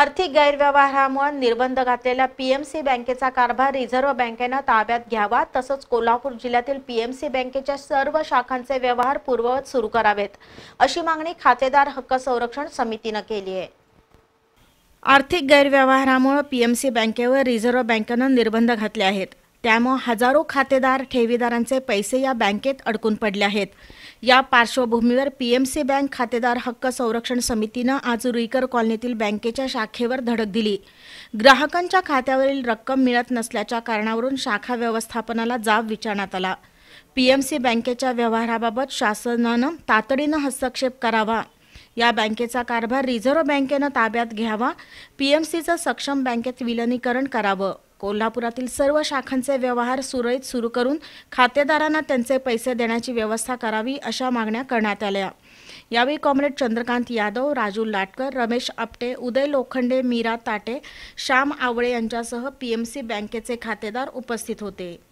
आर्थिक गैरव्यवहारामुळे निर्बंध घातलेल्या पीएमसी बँकेचा कारभार रिझर्व्ह बँकेनं ताब्यात घ्यावा तसंच कोल्हापूर जिल्ह्यातील पीएमसी बँकेच्या सर्व शाखांचे व्यवहार पूर्ववत सुरू करावेत अशी मागणी खातेदार हक्क संरक्षण समितीनं केली आहे आर्थिक गैरव्यवहारामुळे पीएमसी बँकेवर रिझर्व्ह बँकेनं निर्बंध घातले आहेत त्यामुळे हजारो खातेदार ठेवीदारांचे पैसे या बँकेत अडकून पडले आहेत या पार्श्वभूमीवर पीएमसी बँक खातेदार हक्क संरक्षण समितीनं आज रुईकर कॉलनीतील बँकेच्या शाखेवर धडक दिली ग्राहकांच्या खात्यावरील रक्कम मिळत नसल्याच्या कारणावरून शाखा व्यवस्थापनाला जाब विचारण्यात आला पीएमसी बँकेच्या व्यवहाराबाबत शासनानं तातडीनं हस्तक्षेप करावा या बँकेचा कारभार रिझर्व्ह बँकेनं ताब्यात घ्यावा पीएमसीचं सक्षम बँकेत विलनीकरण करावं कोल्हापुरातील सर्व शाखांचे व्यवहार सुरळीत सुरू करून खातेदारांना त्यांचे पैसे देण्याची व्यवस्था करावी अशा मागण्या करण्यात आल्या यावेळी कॉम्रेड चंद्रकांत यादव राजू लाटकर रमेश आपटे उदय लोखंडे मीरा ताटे श्याम आवळे यांच्यासह पीएमसी बँकेचे खातेदार उपस्थित होते